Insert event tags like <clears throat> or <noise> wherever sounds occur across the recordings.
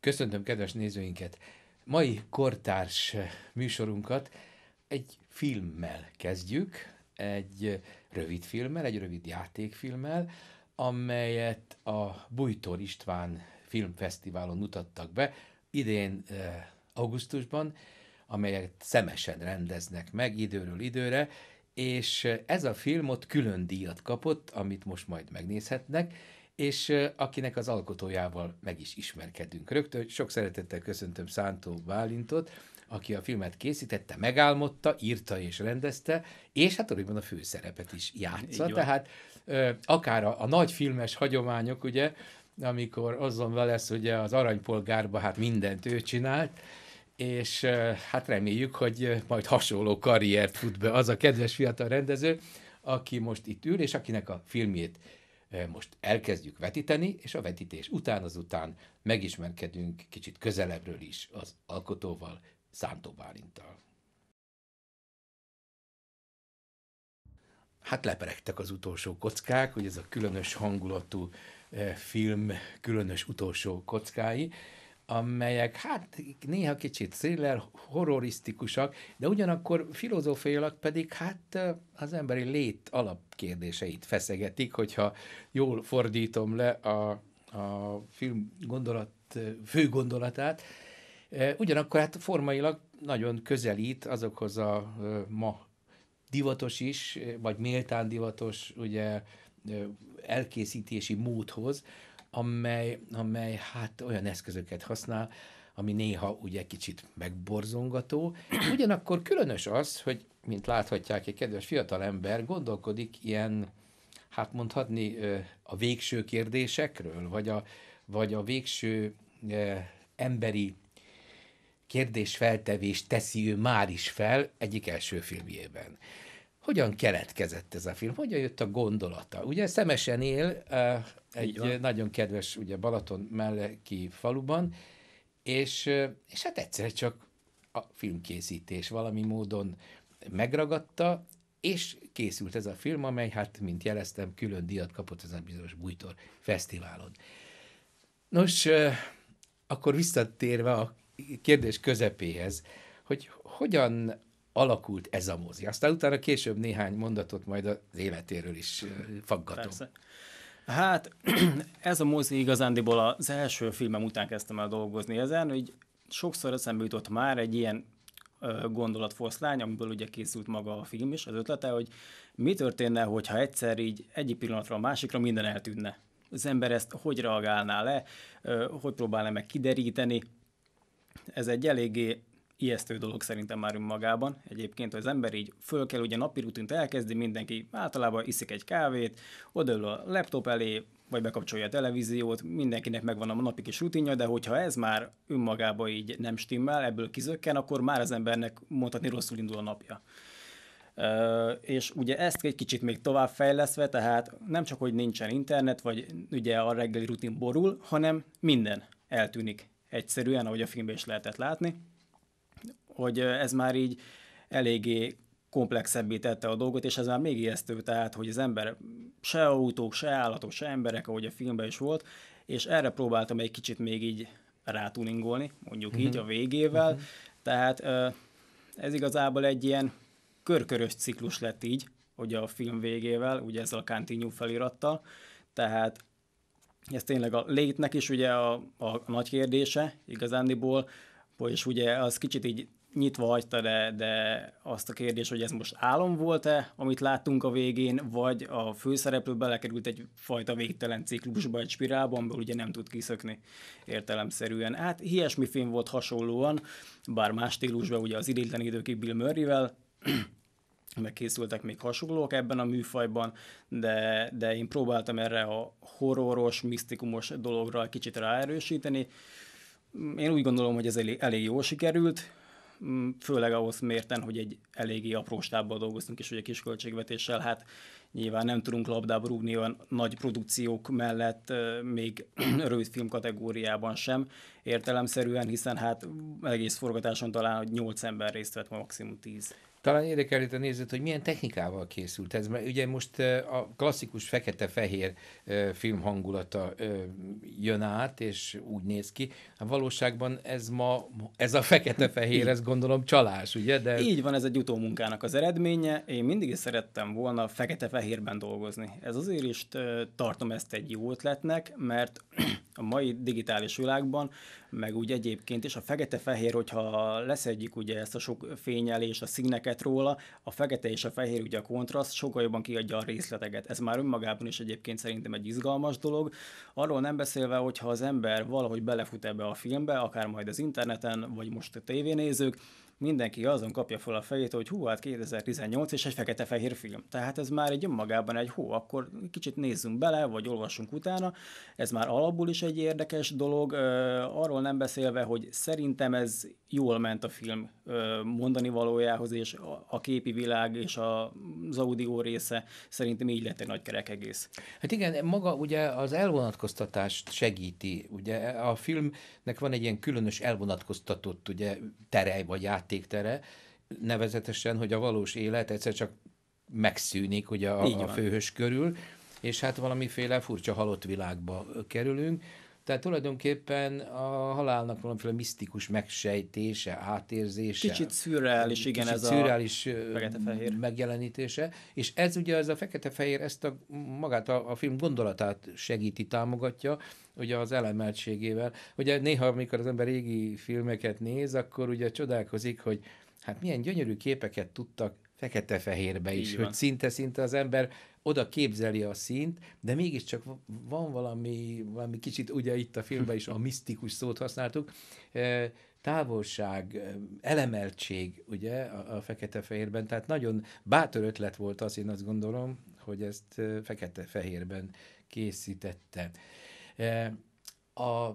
Köszöntöm kedves nézőinket! Mai kortárs eh, műsorunkat egy filmmel kezdjük, egy eh, rövid filmmel, egy rövid játékfilmmel, amelyet a Bújtor István Filmfesztiválon mutattak be idén eh, augusztusban, amelyet szemesen rendeznek meg időről időre, és ez a film ott külön díjat kapott, amit most majd megnézhetnek, és akinek az alkotójával meg is ismerkedünk. Rögtön sok szeretettel köszöntöm Szántó Bálintot, aki a filmet készítette, megálmodta, írta és rendezte, és hát valójában a főszerepet is játsza, tehát akár a, a nagy filmes hagyományok, ugye, amikor azon lesz, ugye az aranypolgárba hát mindent ő csinált, és hát reméljük, hogy majd hasonló karriert fut be az a kedves fiatal rendező, aki most itt ül, és akinek a filmjét most elkezdjük vetíteni, és a vetítés után azután megismerkedünk kicsit közelebbről is az alkotóval, Szántó Bálinttal. Hát leperegtek az utolsó kockák, hogy ez a különös hangulatú film különös utolsó kockái amelyek hát néha kicsit thriller, horrorisztikusak, de ugyanakkor filozófiailag pedig hát az emberi lét alapkérdéseit feszegetik, hogyha jól fordítom le a, a film gondolat, fő gondolatát. Ugyanakkor hát formailag nagyon közelít azokhoz a ma divatos is, vagy méltán divatos ugye elkészítési módhoz, amely, amely hát olyan eszközöket használ, ami néha ugye kicsit megborzongató. Ugyanakkor különös az, hogy, mint láthatják, egy kedves ember gondolkodik ilyen, hát mondhatni a végső kérdésekről, vagy a, vagy a végső emberi kérdésfeltevést teszi ő már is fel egyik első filmjében hogyan keletkezett ez a film, hogyan jött a gondolata. Ugye Szemesen él eh, egy nagyon kedves ugye Balaton melletti faluban, és, eh, és hát egyszer csak a filmkészítés valami módon megragadta, és készült ez a film, amely, hát, mint jeleztem, külön díjat kapott ezen bizonyos Bújtor Fesztiválon. Nos, eh, akkor visszatérve a kérdés közepéhez, hogy hogyan alakult ez a mozi. Aztán utána később néhány mondatot majd az életéről is faggatom. Persze. Hát <clears throat> ez a mozi igazándiból az első filmem után kezdtem el dolgozni ezen, hogy sokszor eszembe jutott már egy ilyen gondolatfoszlány, amiből ugye készült maga a film is, az ötlete, hogy mi történne, hogyha egyszer így egyik pillanatra a másikra minden eltűnne. Az ember ezt hogy reagálná le, hogy próbálna meg kideríteni. Ez egy eléggé ijesztő dolog szerintem már önmagában. Egyébként, hogy az ember így föl kell, ugye napi rutint elkezdi, mindenki általában iszik egy kávét, odaül a laptop elé, vagy bekapcsolja a televíziót, mindenkinek megvan a napi kis rutinja, de hogyha ez már önmagában így nem stimmel, ebből kizökken, akkor már az embernek mondhatni rosszul indul a napja. Uh, és ugye ezt egy kicsit még tovább fejleszve, tehát nem csak, hogy nincsen internet, vagy ugye a reggeli rutin borul, hanem minden eltűnik egyszerűen, ahogy a filmben is lehetett látni hogy ez már így eléggé komplexebbé tette a dolgot, és ez már még ijesztő, tehát, hogy az ember se autók, se állatok, se emberek, ahogy a filmben is volt, és erre próbáltam egy kicsit még így rátuningolni, mondjuk uh-huh. így mhm. a végével, uh-huh. tehát ez igazából egy ilyen körkörös ciklus lett így, ugye a film végével, ugye ezzel a Cantinyu felirattal, tehát ez tényleg a létnek is ugye a, a nagy kérdése igazándiból, és ugye az kicsit így nyitva hagyta, de, de azt a kérdés, hogy ez most álom volt-e, amit láttunk a végén, vagy a főszereplő belekerült egy fajta végtelen ciklusba, egy spirálba, amiből ugye nem tud kiszökni értelemszerűen. Hát ilyesmi film volt hasonlóan, bár más stílusban, ugye az idétlen időkig Bill Murray-vel, <clears throat> készültek még hasonlók ebben a műfajban, de, de én próbáltam erre a horroros, misztikumos dologra kicsit ráerősíteni. Én úgy gondolom, hogy ez elég, elég jól sikerült Mm, főleg ahhoz mérten, hogy egy eléggé apró stábban dolgoztunk, és ugye kis költségvetéssel, hát nyilván nem tudunk labdába rúgni olyan nagy produkciók mellett, még <clears throat> rövidfilm kategóriában sem értelemszerűen, hiszen hát egész forgatáson talán, hogy 8 ember részt vett, maximum 10. Talán érdekel itt a nézőt, hogy milyen technikával készült ez, mert ugye most a klasszikus fekete-fehér film hangulata jön át, és úgy néz ki. A hát valóságban ez ma, ez a fekete-fehér, ez gondolom csalás, ugye? De... Így van, ez egy utómunkának az eredménye. Én mindig is szerettem volna fekete-fehérben dolgozni. Ez azért is tartom ezt egy jó ötletnek, mert <clears throat> a mai digitális világban meg úgy egyébként is. A fekete-fehér, hogyha leszedjük ugye ezt a sok fényelés, a színeket róla, a fekete és a fehér ugye a kontraszt sokkal jobban kiadja a részleteket. Ez már önmagában is egyébként szerintem egy izgalmas dolog. Arról nem beszélve, hogyha az ember valahogy belefut ebbe a filmbe, akár majd az interneten, vagy most a tévénézők, mindenki azon kapja fel a fejét, hogy hú, hát 2018 és egy fekete-fehér film. Tehát ez már egy önmagában egy hó, akkor kicsit nézzünk bele, vagy olvassunk utána. Ez már alapból is egy érdekes dolog, arról nem beszélve, hogy szerintem ez jól ment a film mondani valójához, és a képi világ és az audio része szerintem így lett egy nagy kerek egész. Hát igen, maga ugye az elvonatkoztatást segíti, ugye a filmnek van egy ilyen különös elvonatkoztatott ugye terej vagy ját játéktere, nevezetesen, hogy a valós élet egyszer csak megszűnik ugye a, a főhős körül, és hát valamiféle furcsa halott világba kerülünk, tehát tulajdonképpen a halálnak valamiféle misztikus megsejtése, átérzése. Kicsit szürreális, igen, kicsit ez szürreális a megjelenítése. És ez ugye, ez a fekete-fehér ezt a, magát a, a film gondolatát segíti, támogatja, ugye az elemeltségével. Ugye néha, amikor az ember régi filmeket néz, akkor ugye csodálkozik, hogy hát milyen gyönyörű képeket tudtak fekete-fehérbe is, Így hogy szinte-szinte az ember oda képzeli a szint, de mégiscsak van valami, valami kicsit, ugye itt a filmben is a <laughs> misztikus szót használtuk, távolság, elemeltség, ugye, a, a fekete-fehérben, tehát nagyon bátor ötlet volt az, én azt gondolom, hogy ezt fekete-fehérben készítette. A,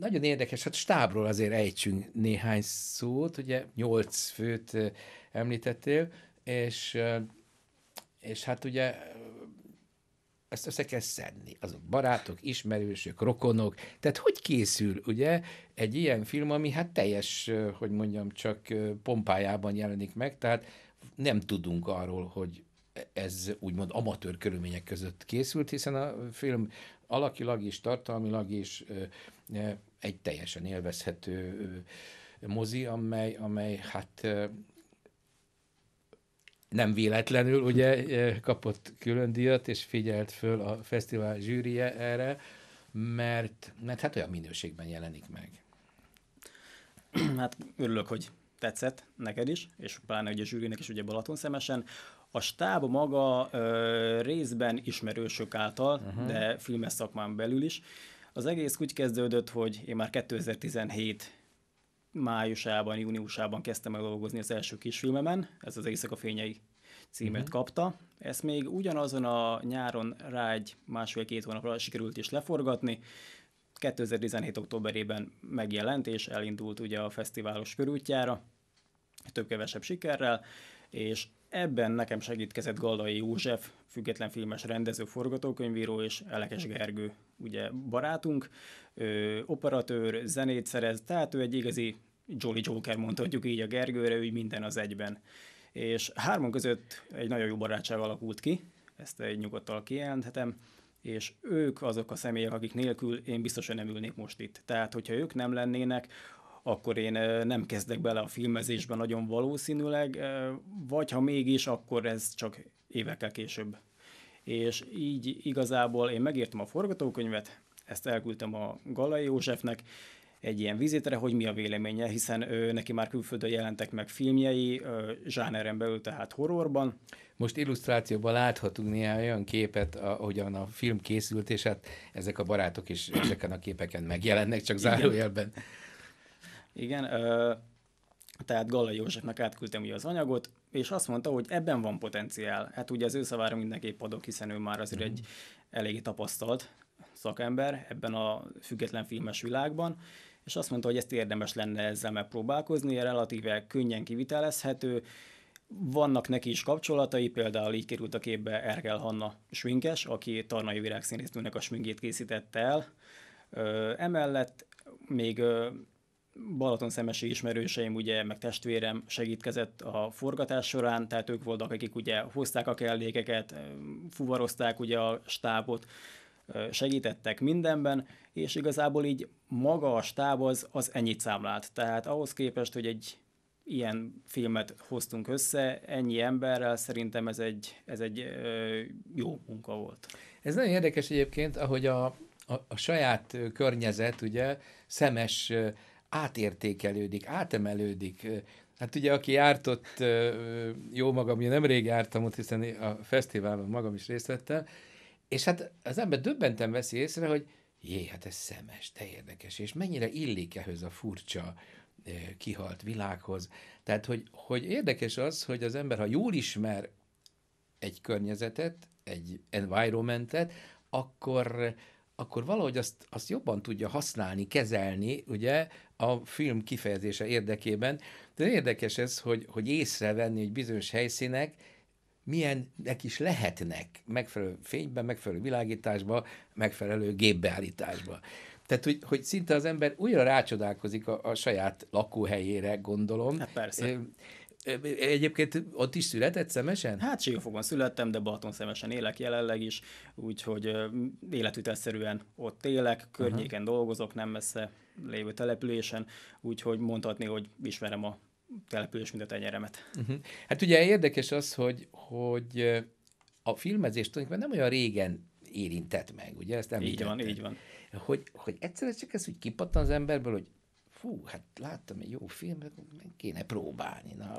nagyon érdekes, hát stábról azért ejtsünk néhány szót, ugye nyolc főt említettél, és, és hát ugye ezt össze kell szedni. Azok barátok, ismerősök, rokonok. Tehát hogy készül, ugye, egy ilyen film, ami hát teljes, hogy mondjam, csak pompájában jelenik meg, tehát nem tudunk arról, hogy ez úgymond amatőr körülmények között készült, hiszen a film alakilag is, tartalmilag is egy teljesen élvezhető mozi, amely, amely hát nem véletlenül, ugye eh, kapott külön díjat, és figyelt föl a fesztivál zsűrije erre, mert, mert hát olyan minőségben jelenik meg. <clears throat> Hát örülök, hogy tetszett neked is, és pláne ugye a zsűrinek is ugye Balaton szemesen. A stáb maga ö, részben ismerősök által, uh-huh. de filmes szakmán belül is. Az egész úgy kezdődött, hogy én már 2017 májusában, júniusában kezdtem el dolgozni az első kisfilmemen, ez az Éjszaka fényei címet uh-huh. kapta. Ezt még ugyanazon a nyáron rá egy másfél-két hónapra sikerült is leforgatni, 2017. októberében megjelent, és elindult ugye a fesztiválos körútjára, több-kevesebb sikerrel, és Ebben nekem segítkezett Galdai József, független filmes rendező, forgatókönyvíró és Elekes Gergő, ugye barátunk, ö, operatőr, zenét szerez, tehát ő egy igazi Jolly Joker mondhatjuk így a Gergőre, ő minden az egyben. És hárman között egy nagyon jó barátság alakult ki, ezt egy nyugodtal kijelenthetem, és ők azok a személyek, akik nélkül én biztosan nem ülnék most itt. Tehát, hogyha ők nem lennének, akkor én nem kezdek bele a filmezésben nagyon valószínűleg, vagy ha mégis, akkor ez csak évekkel később. És így igazából én megírtam a forgatókönyvet, ezt elküldtem a Galai Józsefnek, egy ilyen vizitre, hogy mi a véleménye, hiszen ő, neki már külföldön jelentek meg filmjei, zsáneren belül tehát horrorban. Most illusztrációban láthatunk néhány olyan képet, ahogyan a film készült, és hát ezek a barátok is ezeken a képeken megjelennek, csak zárójelben. Igen. Igen, ö, tehát Galla Józsefnek átküldtem ugye az anyagot, és azt mondta, hogy ebben van potenciál. Hát ugye az ő szavára mindenképp adok, hiszen ő már azért egy eléggé tapasztalt szakember ebben a független filmes világban, és azt mondta, hogy ezt érdemes lenne ezzel megpróbálkozni, relatíve könnyen kivitelezhető, vannak neki is kapcsolatai, például így került a képbe Erkel Hanna sminkes, aki Tarnai Virág színésznőnek a sminkét készítette el. Ö, emellett még ö, Balaton szemesi ismerőseim, ugye, meg testvérem segítkezett a forgatás során, tehát ők voltak, akik ugye hozták a kellékeket, fuvarozták ugye a stábot, segítettek mindenben, és igazából így maga a stáb az, az ennyit számlált. Tehát ahhoz képest, hogy egy ilyen filmet hoztunk össze, ennyi emberrel, szerintem ez egy, ez egy jó munka volt. Ez nagyon érdekes egyébként, ahogy a, a, a saját környezet, ugye, szemes átértékelődik, átemelődik. Hát ugye, aki járt ott, jó magam, én nemrég jártam ott, hiszen a fesztiválon magam is részt vettem, és hát az ember döbbenten veszi észre, hogy jé, hát ez szemes, te érdekes, és mennyire illik ehhez a furcsa, kihalt világhoz. Tehát, hogy, hogy érdekes az, hogy az ember, ha jól ismer egy környezetet, egy environmentet, akkor akkor valahogy azt, azt jobban tudja használni, kezelni, ugye, a film kifejezése érdekében. De érdekes ez, hogy, hogy észrevenni, hogy bizonyos helyszínek milyennek is lehetnek megfelelő fényben, megfelelő világításban, megfelelő gépbeállításban. Tehát, hogy, hogy szinte az ember újra rácsodálkozik a, a saját lakóhelyére, gondolom. Hát persze. Egyébként ott is született szemesen? Hát Siófokon születtem, de Balaton szemesen élek jelenleg is, úgyhogy életvitelszerűen ott élek, környéken uh-huh. dolgozok, nem messze lévő településen, úgyhogy mondhatni, hogy ismerem a település mint a tenyeremet. Uh-huh. Hát ugye érdekes az, hogy, hogy a filmezést tulajdonképpen nem olyan régen érintett meg, ugye? Ezt így van, így van. Hogy, hogy egyszerűen csak ez úgy kipattan az emberből, hogy fú, hát láttam egy jó filmet, meg kéne próbálni. Na,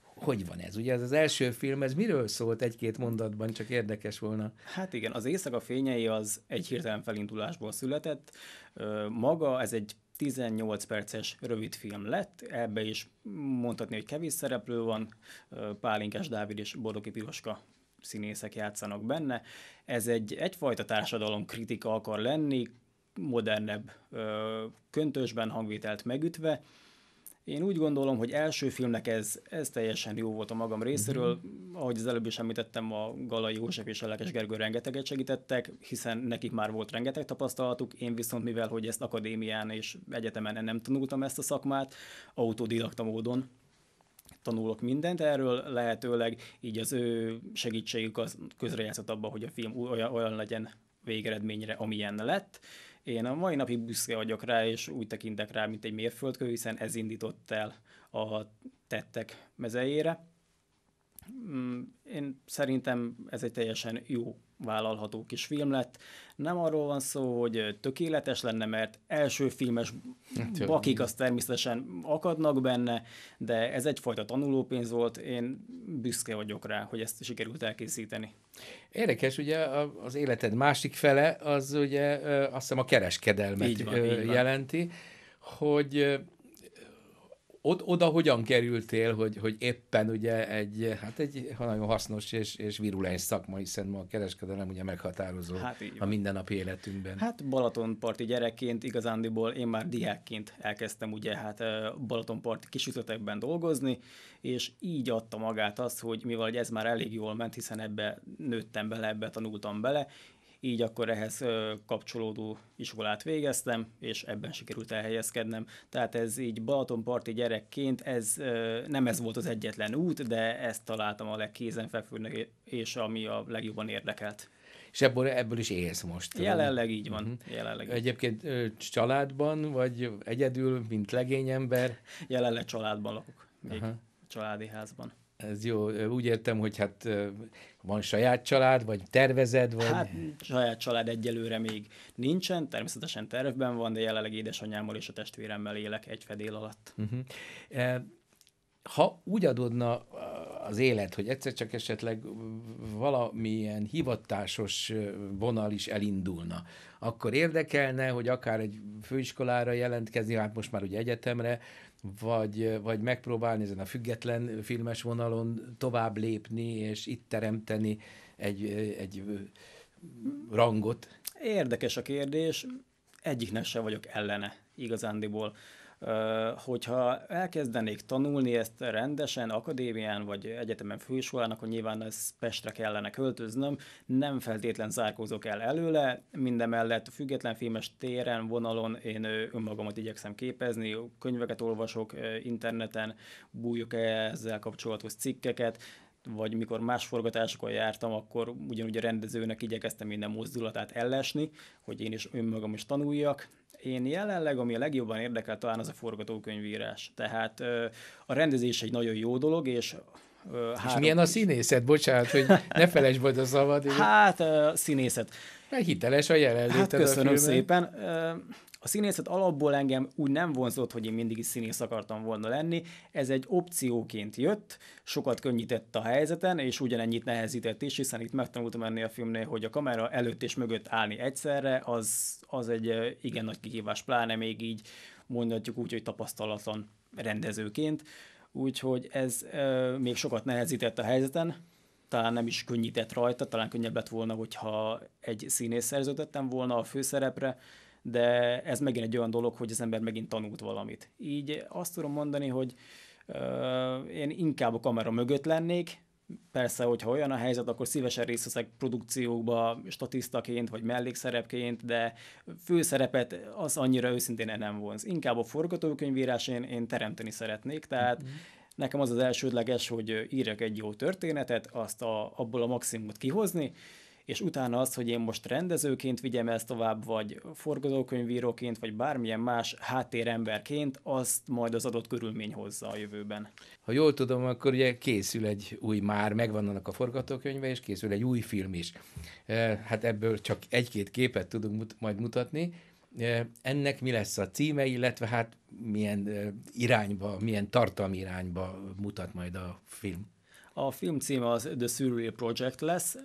hogy van ez? Ugye ez az első film, ez miről szólt egy-két mondatban, csak érdekes volna. Hát igen, az Éjszaka fényei az egy hirtelen felindulásból született. Maga ez egy 18 perces rövidfilm lett, ebbe is mondhatni, hogy kevés szereplő van, Pálinkás Dávid és Bodoki Piroska színészek játszanak benne. Ez egy egyfajta társadalom kritika akar lenni, modernebb ö, köntösben hangvételt megütve. Én úgy gondolom, hogy első filmnek ez, ez teljesen jó volt a magam részéről. Mm-hmm. Ahogy az előbb is említettem, a Galai József és a Lekes Gergő rengeteget segítettek, hiszen nekik már volt rengeteg tapasztalatuk, én viszont mivel, hogy ezt akadémián és egyetemen nem tanultam ezt a szakmát, autodidakta módon tanulok mindent erről, lehetőleg így az ő segítségük az közrejátszott abban, hogy a film olyan, olyan legyen végeredményre, amilyen lett. Én a mai napig büszke vagyok rá, és úgy tekintek rá, mint egy mérföldkő, hiszen ez indított el a tettek mezejére. Mm, én szerintem ez egy teljesen jó vállalható kis film lett. Nem arról van szó, hogy tökéletes lenne, mert első filmes hát bakik az természetesen akadnak benne, de ez egyfajta tanulópénz volt, én büszke vagyok rá, hogy ezt sikerült elkészíteni. Érdekes, ugye az életed másik fele, az ugye azt hiszem a kereskedelmet így van, jelenti, így van. hogy Od, oda hogyan kerültél, hogy, hogy éppen ugye egy, hát egy nagyon hasznos és, és virulens szakma, hiszen ma a kereskedelem ugye meghatározó hát a mindennapi életünkben. Hát Balatonparti gyerekként igazándiból én már diákként elkezdtem ugye hát Balatonparti kisütötekben dolgozni, és így adta magát az, hogy mivel ez már elég jól ment, hiszen ebbe nőttem bele, ebbe tanultam bele, így akkor ehhez kapcsolódó iskolát végeztem, és ebben sikerült elhelyezkednem. Tehát ez így Balatonparti gyerekként, ez nem ez volt az egyetlen út, de ezt találtam a legkézenfekvőnek, és ami a legjobban érdekelt. És ebből, ebből is élsz most. Jelenleg így van. Uh-huh. Jelenleg. Egyébként családban, vagy egyedül, mint ember? Jelenleg családban lakok. Még Aha. családi házban. Ez jó, úgy értem, hogy hát van saját család, vagy tervezed, vagy... Hát saját család egyelőre még nincsen, természetesen tervben van, de jelenleg édesanyámmal és a testvéremmel élek egy fedél alatt. Uh-huh. Ha úgy adódna az élet, hogy egyszer csak esetleg valamilyen hivatásos vonal is elindulna, akkor érdekelne, hogy akár egy főiskolára jelentkezni, hát most már ugye egyetemre, vagy, vagy megpróbálni ezen a független filmes vonalon tovább lépni, és itt teremteni egy, egy rangot? Érdekes a kérdés, egyiknek sem vagyok ellene igazándiból. Hogyha elkezdenék tanulni ezt rendesen, akadémián vagy egyetemen főiskolán, akkor nyilván ez Pestre kellene költöznöm. Nem feltétlen zárkózok el előle, mindemellett független filmes téren, vonalon én önmagamat igyekszem képezni, könyveket olvasok interneten, bújok ezzel kapcsolatos cikkeket, vagy mikor más forgatásokon jártam, akkor ugyanúgy a rendezőnek igyekeztem minden mozdulatát ellesni, hogy én is önmagam is tanuljak. Én jelenleg, ami a legjobban érdekel, talán az a forgatókönyvírás. Tehát a rendezés egy nagyon jó dolog, és Három és milyen a színészet? Bocsánat, hogy ne felejtsd volt a szabad. Hát, színészet. Mert hiteles a jelenlét. Hát, köszönöm a szépen. A színészet alapból engem úgy nem vonzott, hogy én mindig is színész akartam volna lenni, ez egy opcióként jött, sokat könnyített a helyzeten, és ugyanennyit nehezített is, hiszen itt megtanultam ennél a filmnél, hogy a kamera előtt és mögött állni egyszerre, az, az egy igen nagy kihívás, pláne még így mondhatjuk úgy, hogy tapasztalatlan rendezőként, úgyhogy ez ö, még sokat nehezített a helyzeten, talán nem is könnyített rajta, talán könnyebb lett volna, hogyha egy színész szerződöttem volna a főszerepre, de ez megint egy olyan dolog, hogy az ember megint tanult valamit. Így azt tudom mondani, hogy uh, én inkább a kamera mögött lennék, Persze, hogyha olyan a helyzet, akkor szívesen részt veszek produkciókba statisztaként vagy mellékszerepként, de főszerepet az annyira őszintén nem vonz. Inkább a forgatókönyvírás én, én teremteni szeretnék, tehát mm-hmm. nekem az az elsődleges, hogy írjak egy jó történetet, azt a, abból a maximumot kihozni, és utána az, hogy én most rendezőként vigyem ezt tovább, vagy forgatókönyvíróként, vagy bármilyen más háttéremberként, azt majd az adott körülmény hozza a jövőben. Ha jól tudom, akkor ugye készül egy új, már megvan annak a forgatókönyve, és készül egy új film is. E, hát ebből csak egy-két képet tudunk majd mutatni, e, ennek mi lesz a címe, illetve hát milyen e, irányba, milyen tartalmi irányba mutat majd a film? A film címe az The Surreal Project lesz.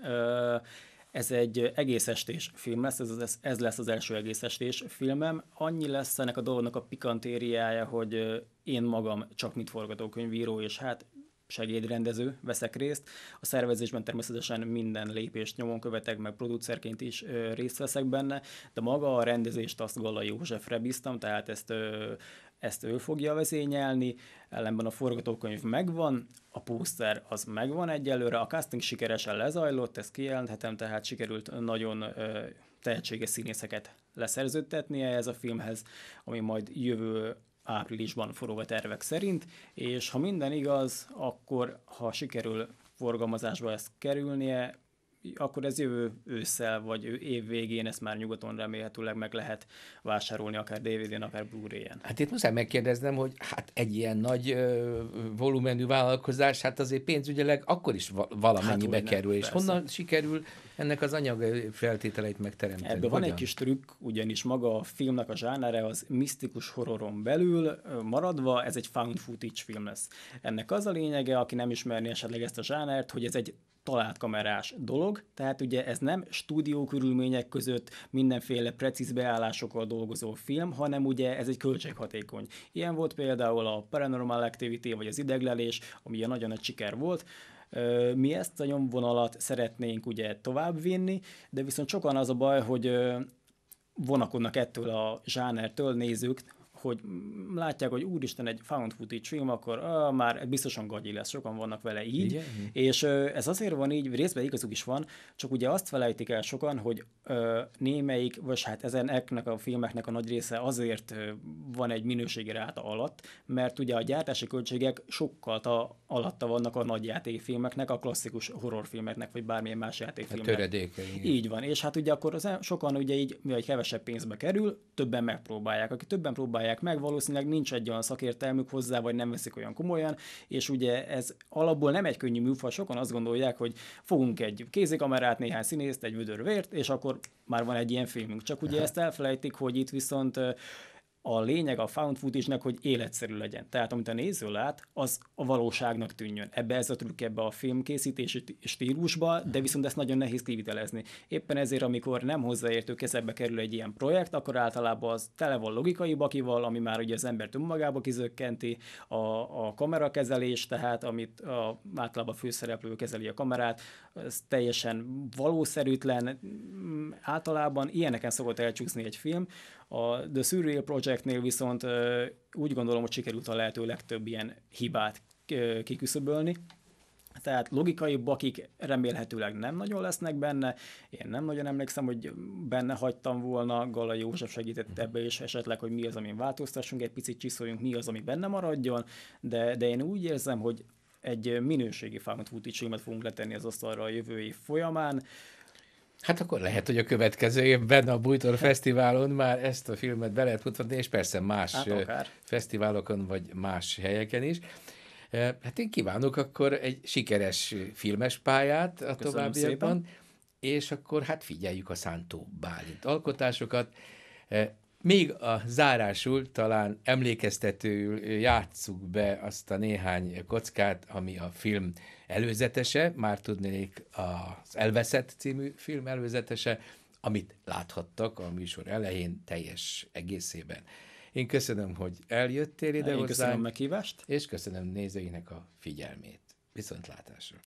Ez egy egész estés film lesz, ez, ez, ez lesz az első egész estés filmem. Annyi lesz ennek a dolognak a pikantériája, hogy én magam csak mit forgatókönyvíró, és hát segédrendező veszek részt. A szervezésben természetesen minden lépést nyomon követek, meg producerként is részt veszek benne, de maga a rendezést azt Gala Józsefre bíztam, tehát ezt ezt ő fogja vezényelni, ellenben a forgatókönyv megvan, a póster az megvan egyelőre, a casting sikeresen lezajlott, ezt kijelenthetem, tehát sikerült nagyon ö, tehetséges színészeket leszerződtetnie ez a filmhez, ami majd jövő áprilisban forog a tervek szerint, és ha minden igaz, akkor ha sikerül forgalmazásba ezt kerülnie, akkor ez jövő ősszel, vagy év végén ezt már nyugaton remélhetőleg meg lehet vásárolni, akár DVD-n, akár Blu-ray-en. Hát itt muszáj megkérdeznem, hogy hát egy ilyen nagy ö, volumenű vállalkozás, hát azért pénzügyileg akkor is valamennyibe hát, kerül, és persze. honnan sikerül ennek az anyag feltételeit megteremteni. Ebben van egy kis trükk, ugyanis maga a filmnek a zsánere az misztikus horroron belül maradva, ez egy found footage film lesz. Ennek az a lényege, aki nem ismerné esetleg ezt a zsánert, hogy ez egy talált kamerás dolog, tehát ugye ez nem stúdió körülmények között mindenféle precíz beállásokkal dolgozó film, hanem ugye ez egy költséghatékony. Ilyen volt például a Paranormal Activity vagy az ideglelés, ami ilyen nagyon nagy siker volt, mi ezt a nyomvonalat szeretnénk ugye továbbvinni, de viszont sokan az a baj, hogy vonakodnak ettől a zsánertől, nézők, hogy látják, hogy úristen, egy found footage film, akkor ah, már biztosan gagyi lesz, sokan vannak vele így, Igen. és ez azért van így, részben igazuk is van, csak ugye azt felejtik el sokan, hogy ö, némelyik, vagy hát ezeneknek a filmeknek a nagy része azért van egy minőségi ráta alatt, mert ugye a gyártási költségek sokkal a alatta vannak a nagy játékfilmeknek, a klasszikus horrorfilmeknek, vagy bármilyen más játékfilmeknek. A hát Így van, és hát ugye akkor az, e-, sokan ugye így, mivel kevesebb pénzbe kerül, többen megpróbálják. Aki többen próbálják csinálják meg, valószínűleg nincs egy olyan szakértelmük hozzá, vagy nem veszik olyan komolyan, és ugye ez alapból nem egy könnyű műfaj, sokan azt gondolják, hogy fogunk egy kézikamerát, néhány színészt, egy vödör vért, és akkor már van egy ilyen filmünk. Csak ugye ezt elfelejtik, hogy itt viszont a lényeg a found footage-nek, hogy életszerű legyen. Tehát amit a néző lát, az a valóságnak tűnjön. Ebbe ez a trükk, ebbe a filmkészítési stílusba, de mhm. viszont ezt nagyon nehéz kivitelezni. Éppen ezért, amikor nem hozzáértő kezebe kerül egy ilyen projekt, akkor általában az tele van logikai bakival, ami már ugye az embert önmagába kizökkenti, a, a kamerakezelés, tehát amit a, általában a főszereplő kezeli a kamerát, ez teljesen valószerűtlen. Mm, általában ilyeneken szokott elcsúszni egy film, a The Surreal Projectnél viszont úgy gondolom, hogy sikerült a lehető legtöbb ilyen hibát kiküszöbölni, tehát logikai bakik remélhetőleg nem nagyon lesznek benne, én nem nagyon emlékszem, hogy benne hagytam volna, Gala József segített ebbe is esetleg, hogy mi az, amin változtassunk, egy picit csiszoljunk, mi az, ami benne maradjon, de, de én úgy érzem, hogy egy minőségi found footage fogunk letenni az asztalra a jövő év folyamán, Hát akkor lehet, hogy a következő évben a Bújtor hát. Fesztiválon már ezt a filmet be lehet mutatni, és persze más hát fesztiválokon vagy más helyeken is. Hát én kívánok akkor egy sikeres filmes pályát a Köszönöm továbbiakban, szépen. és akkor hát figyeljük a Szántó Bálint alkotásokat. Még a zárásul talán emlékeztetőül játsszuk be azt a néhány kockát, ami a film előzetese, már tudnék az Elveszett című film előzetese, amit láthattak a műsor elején teljes egészében. Én köszönöm, hogy eljöttél ide Én hozzánk. köszönöm meghívást. És köszönöm nézőinek a figyelmét. Viszontlátásra.